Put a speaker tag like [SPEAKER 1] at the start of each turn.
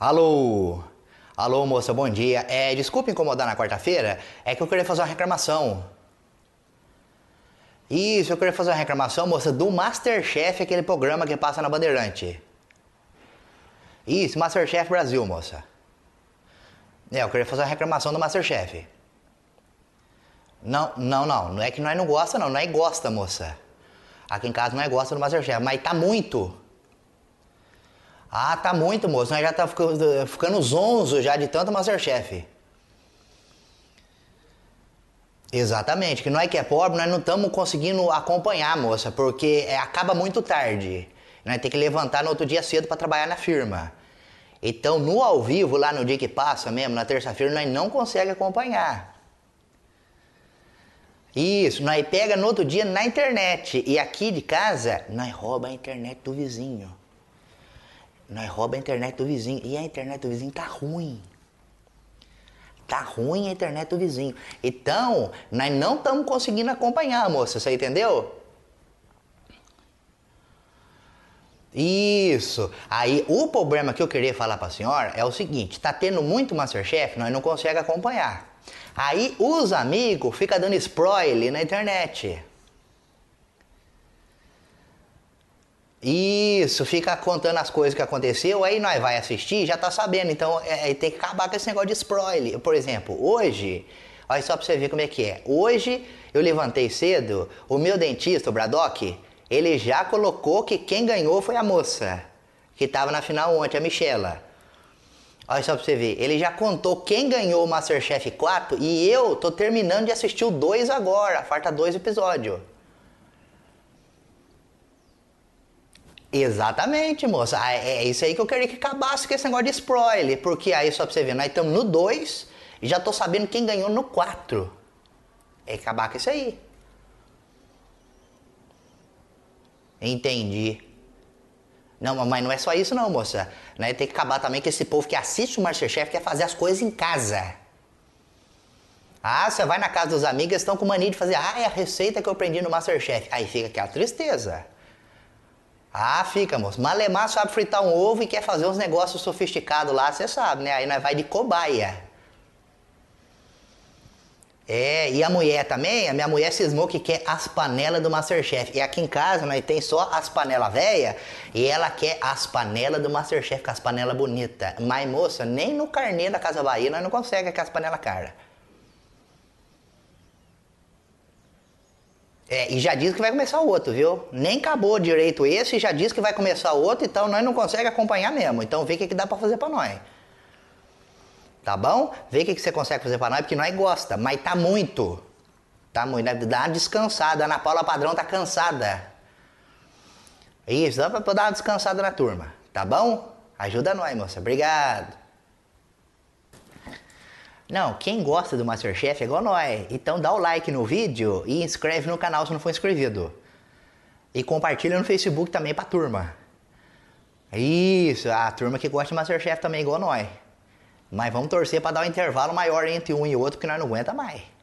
[SPEAKER 1] Alô? Alô, moça, bom dia. É, desculpa incomodar na quarta-feira, é que eu queria fazer uma reclamação. Isso, eu queria fazer uma reclamação, moça, do Masterchef, aquele programa que passa na Bandeirante. Isso, Masterchef Brasil, moça. É, eu queria fazer uma reclamação do Masterchef. Não, não, não, não é que nós não gosta, não, não é gosta, moça. Aqui em casa não é gosta do Masterchef, mas tá muito. Ah, tá muito, moço. Nós já tá ficando, ficando zonzo já de tanto Masterchef. Exatamente, que não é que é pobre, nós não estamos conseguindo acompanhar, moça, porque é, acaba muito tarde. Nós tem que levantar no outro dia cedo para trabalhar na firma. Então, no ao vivo, lá no dia que passa mesmo, na terça-feira, nós não consegue acompanhar. Isso, nós pega no outro dia na internet. E aqui de casa, nós rouba a internet do vizinho. Nós rouba a internet do vizinho. E a internet do vizinho tá ruim. Tá ruim a internet do vizinho. Então, nós não estamos conseguindo acompanhar, moça. Você entendeu? Isso. Aí o problema que eu queria falar para a senhora é o seguinte: tá tendo muito MasterChef, nós não conseguimos acompanhar. Aí os amigos ficam dando spoiler na internet. Isso, fica contando as coisas que aconteceu, aí nós vai assistir, já tá sabendo. Então, é, é, tem que acabar com esse negócio de spoiler. Por exemplo, hoje, olha só pra você ver como é que é. Hoje, eu levantei cedo, o meu dentista, o Braddock, ele já colocou que quem ganhou foi a moça, que tava na final ontem, a Michela. Olha só pra você ver, ele já contou quem ganhou o Masterchef 4 e eu tô terminando de assistir o 2 agora, falta dois episódios. Exatamente, moça. Ah, é, é isso aí que eu queria que acabasse com esse negócio de spoiler. Porque aí, só pra você ver, nós estamos no 2 e já tô sabendo quem ganhou no 4. É acabar com isso aí. Entendi. Não, mas não é só isso não, moça. Né? Tem que acabar também que esse povo que assiste o Masterchef quer fazer as coisas em casa. Ah, você vai na casa dos amigos, estão com mania de fazer. Ah, é a receita que eu aprendi no Masterchef. Aí fica aquela tristeza. Ah, fica, moço. Malemar sabe fritar um ovo e quer fazer uns negócios sofisticados lá, você sabe, né? Aí nós vai de cobaia. É, e a mulher também, a minha mulher cismou que quer as panelas do Masterchef. E aqui em casa nós tem só as panelas velha e ela quer as panelas do Masterchef, com as panelas bonitas. Mas moça, nem no carnê da Casa Bahia nós não consegue as panelas caras. É, e já diz que vai começar o outro, viu? Nem acabou direito esse e já diz que vai começar o outro, então nós não conseguimos acompanhar mesmo. Então vê o que, que dá para fazer para nós. Tá bom? Vê o que, que você consegue fazer para nós, porque nós gosta, mas tá muito. Tá muito. Né? Dá uma descansada. A Ana Paula Padrão tá cansada. Isso, dá pra dar uma descansada na turma. Tá bom? Ajuda nós, moça. Obrigado. Não, quem gosta do Masterchef é igual nós. Então dá o like no vídeo e inscreve no canal se não for inscrito. E compartilha no Facebook também pra turma. Isso, a turma que gosta de Masterchef também é igual nós. Mas vamos torcer para dar um intervalo maior entre um e outro, que nós não aguenta mais.